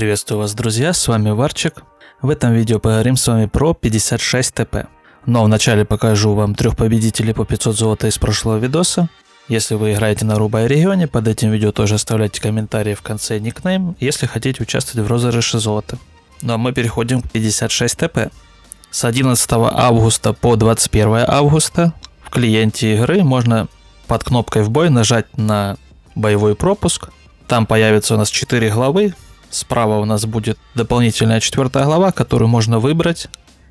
приветствую вас, друзья, с вами Варчик. В этом видео поговорим с вами про 56 ТП. Но вначале покажу вам трех победителей по 500 золота из прошлого видоса. Если вы играете на Рубай регионе, под этим видео тоже оставляйте комментарии в конце никнейм, если хотите участвовать в розыгрыше золота. Ну а мы переходим к 56 ТП. С 11 августа по 21 августа в клиенте игры можно под кнопкой в бой нажать на боевой пропуск. Там появится у нас 4 главы, Справа у нас будет дополнительная четвертая глава, которую можно выбрать.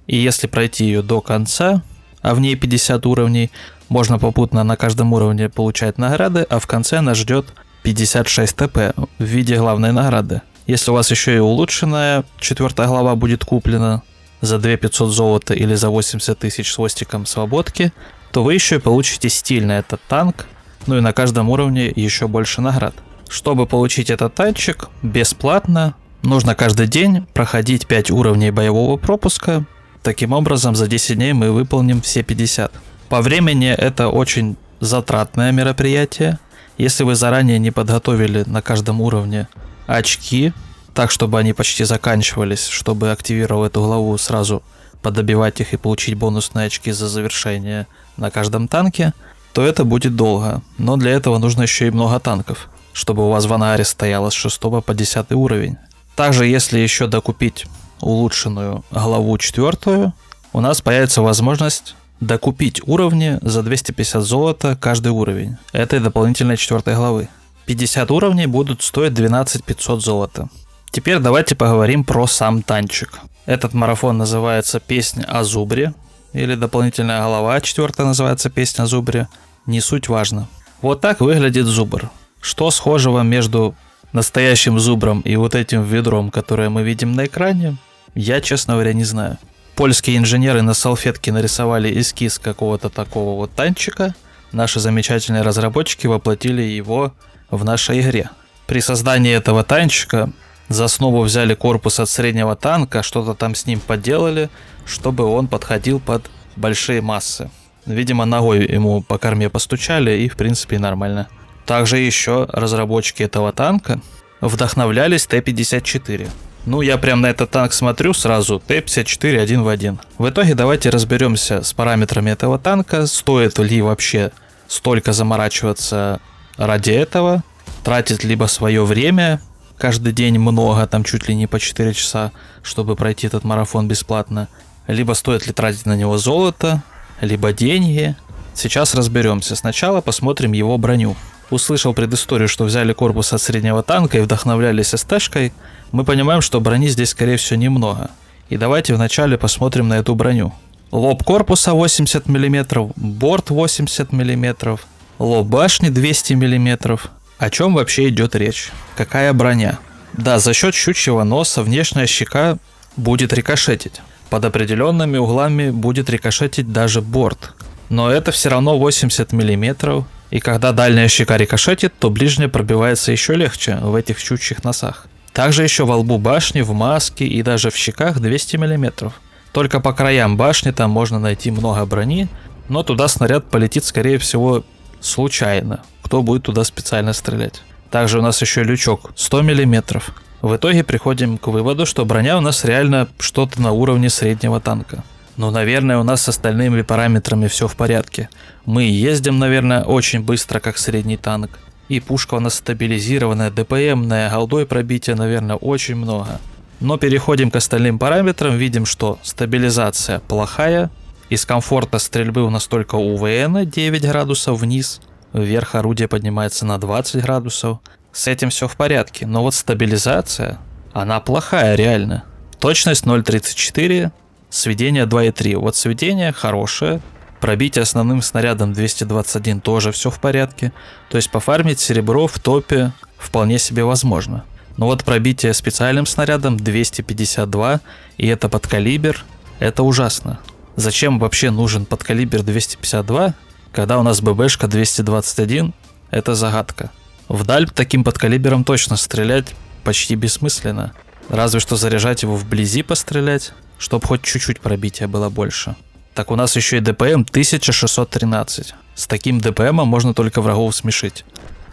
И если пройти ее до конца, а в ней 50 уровней, можно попутно на каждом уровне получать награды, а в конце нас ждет 56 ТП в виде главной награды. Если у вас еще и улучшенная четвертая глава будет куплена за 2500 золота или за 80 тысяч с хвостиком свободки, то вы еще и получите стильный этот танк, ну и на каждом уровне еще больше наград. Чтобы получить этот танчик бесплатно, нужно каждый день проходить 5 уровней боевого пропуска. Таким образом, за 10 дней мы выполним все 50. По времени это очень затратное мероприятие. Если вы заранее не подготовили на каждом уровне очки, так чтобы они почти заканчивались, чтобы активировав эту главу сразу подобивать их и получить бонусные очки за завершение на каждом танке, то это будет долго. Но для этого нужно еще и много танков чтобы у вас в анаре стояло с 6 по 10 уровень. Также, если еще докупить улучшенную главу 4, у нас появится возможность докупить уровни за 250 золота каждый уровень этой дополнительной 4 главы. 50 уровней будут стоить 12 500 золота. Теперь давайте поговорим про сам танчик. Этот марафон называется «Песня о зубре» или дополнительная голова, четвертая называется «Песня о зубре». Не суть важно. Вот так выглядит зубр. Что схожего между настоящим зубром и вот этим ведром, которое мы видим на экране, я, честно говоря, не знаю. Польские инженеры на салфетке нарисовали эскиз какого-то такого вот танчика. Наши замечательные разработчики воплотили его в нашей игре. При создании этого танчика за основу взяли корпус от среднего танка, что-то там с ним поделали, чтобы он подходил под большие массы. Видимо, ногой ему по корме постучали и, в принципе, нормально. Также еще разработчики этого танка вдохновлялись Т-54. Ну, я прям на этот танк смотрю сразу, Т-54 один в один. В итоге давайте разберемся с параметрами этого танка, стоит ли вообще столько заморачиваться ради этого, Тратит либо свое время, каждый день много, там чуть ли не по 4 часа, чтобы пройти этот марафон бесплатно, либо стоит ли тратить на него золото, либо деньги. Сейчас разберемся. Сначала посмотрим его броню услышал предысторию, что взяли корпус от среднего танка и вдохновлялись АСТ-шкой. мы понимаем, что брони здесь скорее всего немного. И давайте вначале посмотрим на эту броню. Лоб корпуса 80 мм, борт 80 мм, лоб башни 200 мм. О чем вообще идет речь? Какая броня? Да, за счет щучьего носа внешняя щека будет рикошетить. Под определенными углами будет рикошетить даже борт. Но это все равно 80 мм, и когда дальняя щека рикошетит, то ближняя пробивается еще легче в этих чучьих носах. Также еще во лбу башни, в маске и даже в щеках 200 мм. Только по краям башни там можно найти много брони, но туда снаряд полетит скорее всего случайно, кто будет туда специально стрелять. Также у нас еще лючок 100 мм. В итоге приходим к выводу, что броня у нас реально что-то на уровне среднего танка. Ну, наверное, у нас с остальными параметрами все в порядке. Мы ездим, наверное, очень быстро, как средний танк. И пушка у нас стабилизированная, ДПМная, голдой пробития, наверное, очень много. Но переходим к остальным параметрам, видим, что стабилизация плохая, из комфорта стрельбы у нас только УВН 9 градусов вниз, вверх орудие поднимается на 20 градусов. С этим все в порядке, но вот стабилизация, она плохая реально. Точность 0.34, Сведение 2.3. Вот сведение хорошее. Пробитие основным снарядом 221 тоже все в порядке. То есть пофармить серебро в топе вполне себе возможно. Но вот пробитие специальным снарядом 252, и это под калибр, это ужасно. Зачем вообще нужен под калибр 252, когда у нас ББшка 221, это загадка. Вдаль таким подкалибером точно стрелять почти бессмысленно. Разве что заряжать его вблизи пострелять чтобы хоть чуть-чуть пробития было больше. Так у нас еще и ДПМ 1613. С таким ДПМом можно только врагов смешить.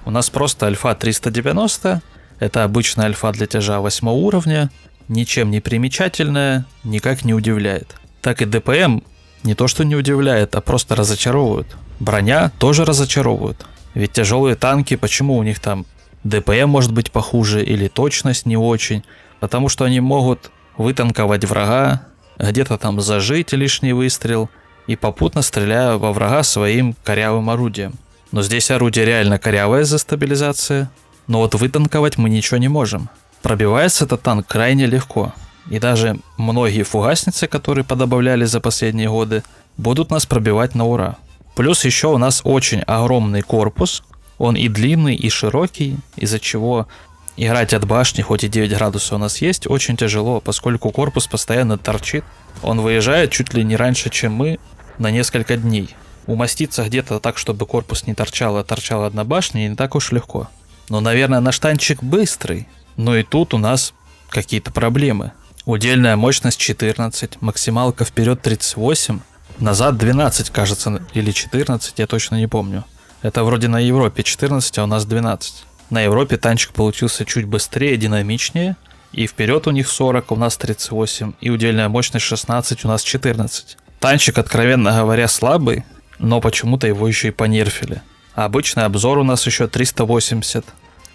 У нас просто альфа 390, это обычная альфа для тяжа 8 уровня, ничем не примечательная, никак не удивляет. Так и ДПМ не то что не удивляет, а просто разочаровывают. Броня тоже разочаровывают. Ведь тяжелые танки, почему у них там ДПМ может быть похуже или точность не очень? Потому что они могут вытанковать врага, где-то там зажить лишний выстрел и попутно стреляя во врага своим корявым орудием. Но здесь орудие реально корявое за стабилизация, но вот вытанковать мы ничего не можем. Пробивается этот танк крайне легко, и даже многие фугасницы, которые подобавляли за последние годы, будут нас пробивать на ура. Плюс еще у нас очень огромный корпус, он и длинный, и широкий, из-за чего Играть от башни, хоть и 9 градусов у нас есть, очень тяжело, поскольку корпус постоянно торчит. Он выезжает чуть ли не раньше, чем мы, на несколько дней. Умоститься где-то так, чтобы корпус не торчал, а торчала одна башня, не так уж легко. Но, наверное, наш танчик быстрый. Но и тут у нас какие-то проблемы. Удельная мощность 14, максималка вперед 38, назад 12, кажется, или 14, я точно не помню. Это вроде на Европе 14, а у нас 12. На Европе танчик получился чуть быстрее, динамичнее, и вперед у них 40, у нас 38, и удельная мощность 16, у нас 14. Танчик, откровенно говоря, слабый, но почему-то его еще и понерфили. А обычный обзор у нас еще 380.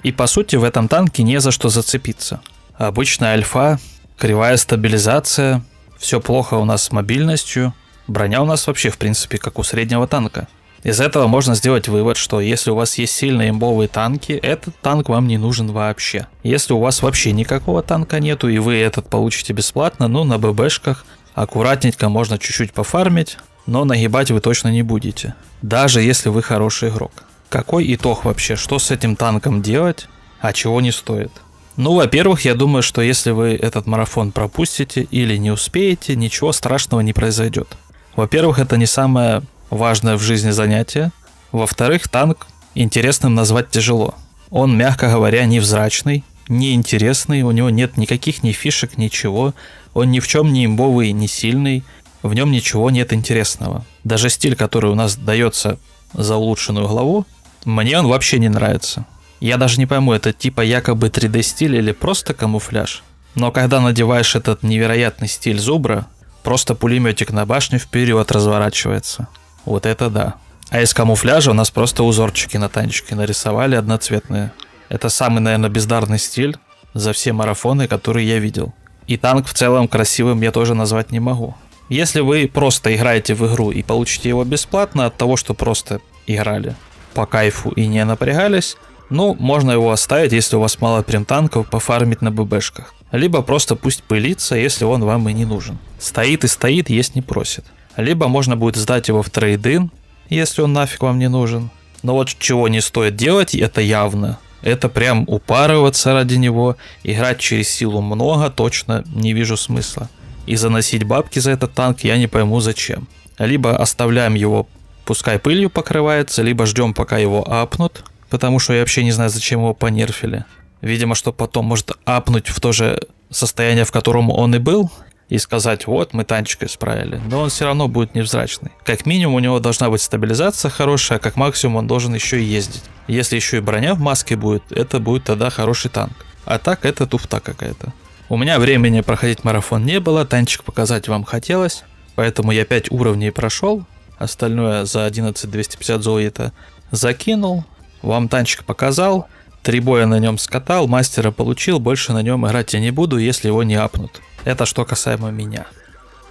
И по сути в этом танке не за что зацепиться. Обычная альфа, кривая стабилизация, все плохо у нас с мобильностью, броня у нас вообще в принципе как у среднего танка. Из этого можно сделать вывод, что если у вас есть сильные имбовые танки, этот танк вам не нужен вообще. Если у вас вообще никакого танка нету и вы этот получите бесплатно, ну на ББшках аккуратненько можно чуть-чуть пофармить, но нагибать вы точно не будете. Даже если вы хороший игрок. Какой итог вообще? Что с этим танком делать, а чего не стоит? Ну, во-первых, я думаю, что если вы этот марафон пропустите или не успеете, ничего страшного не произойдет. Во-первых, это не самая важное в жизни занятие. Во-вторых, танк интересным назвать тяжело. Он, мягко говоря, невзрачный, неинтересный, у него нет никаких ни фишек, ничего. Он ни в чем не имбовый, не сильный, в нем ничего нет интересного. Даже стиль, который у нас дается за улучшенную главу, мне он вообще не нравится. Я даже не пойму, это типа якобы 3D стиль или просто камуфляж. Но когда надеваешь этот невероятный стиль зубра, просто пулеметик на башню вперед разворачивается. Вот это да. А из камуфляжа у нас просто узорчики на танчике нарисовали одноцветные. Это самый, наверное, бездарный стиль за все марафоны, которые я видел. И танк в целом красивым я тоже назвать не могу. Если вы просто играете в игру и получите его бесплатно от того, что просто играли по кайфу и не напрягались, ну, можно его оставить, если у вас мало прем танков, пофармить на ББшках. Либо просто пусть пылится, если он вам и не нужен. Стоит и стоит, есть не просит. Либо можно будет сдать его в трейдин, если он нафиг вам не нужен. Но вот чего не стоит делать, это явно. Это прям упарываться ради него, играть через силу много точно не вижу смысла. И заносить бабки за этот танк я не пойму зачем. Либо оставляем его, пускай пылью покрывается, либо ждем пока его апнут, потому что я вообще не знаю зачем его понерфили. Видимо, что потом может апнуть в то же состояние, в котором он и был, и сказать, вот, мы танчик исправили. Но он все равно будет невзрачный. Как минимум у него должна быть стабилизация хорошая, а как максимум он должен еще и ездить. Если еще и броня в маске будет, это будет тогда хороший танк. А так это туфта какая-то. У меня времени проходить марафон не было, танчик показать вам хотелось, поэтому я 5 уровней прошел, остальное за 11 250 золота закинул, вам танчик показал, три боя на нем скатал, мастера получил, больше на нем играть я не буду, если его не апнут. Это что касаемо меня.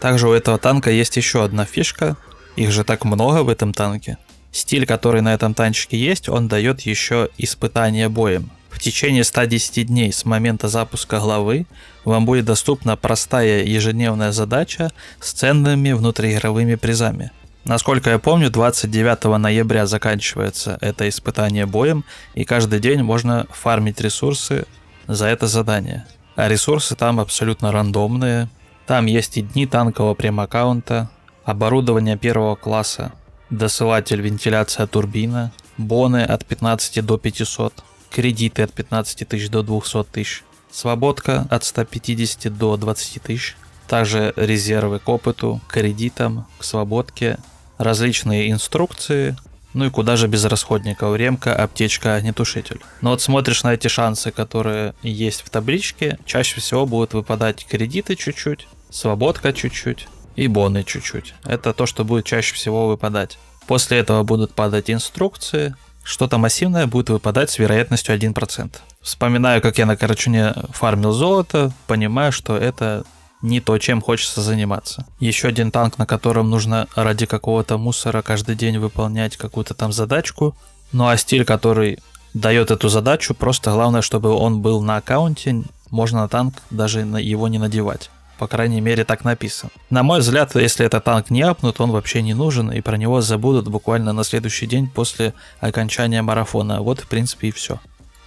Также у этого танка есть еще одна фишка. Их же так много в этом танке. Стиль, который на этом танчике есть, он дает еще испытание боем. В течение 110 дней с момента запуска главы вам будет доступна простая ежедневная задача с ценными внутриигровыми призами. Насколько я помню, 29 ноября заканчивается это испытание боем, и каждый день можно фармить ресурсы за это задание. А ресурсы там абсолютно рандомные. Там есть и дни танкового прем-аккаунта, оборудование первого класса, досылатель вентиляция турбина, боны от 15 до 500, кредиты от 15 тысяч до 200 тысяч, свободка от 150 до 20 тысяч, также резервы к опыту, кредитам, к свободке, различные инструкции, ну и куда же без расходников? Ремка, аптечка, огнетушитель. Но вот смотришь на эти шансы, которые есть в табличке, чаще всего будут выпадать кредиты чуть-чуть, свободка чуть-чуть и боны чуть-чуть. Это то, что будет чаще всего выпадать. После этого будут падать инструкции, что-то массивное будет выпадать с вероятностью 1%. Вспоминаю, как я на Карачуне фармил золото, понимаю, что это не то, чем хочется заниматься. Еще один танк, на котором нужно ради какого-то мусора каждый день выполнять какую-то там задачку. Ну а стиль, который дает эту задачу, просто главное, чтобы он был на аккаунте, можно на танк даже его не надевать. По крайней мере, так написано. На мой взгляд, если этот танк не апнут, он вообще не нужен, и про него забудут буквально на следующий день после окончания марафона. Вот, в принципе, и все.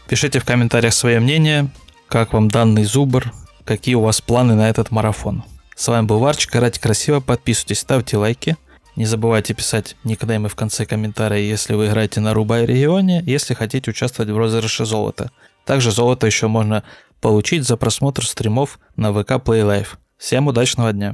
Пишите в комментариях свое мнение, как вам данный зубр, какие у вас планы на этот марафон. С вами был Варчик, играйте красиво, подписывайтесь, ставьте лайки. Не забывайте писать никнеймы в конце комментария, если вы играете на Рубай регионе, если хотите участвовать в розыгрыше золота. Также золото еще можно получить за просмотр стримов на ВК Play Live. Всем удачного дня!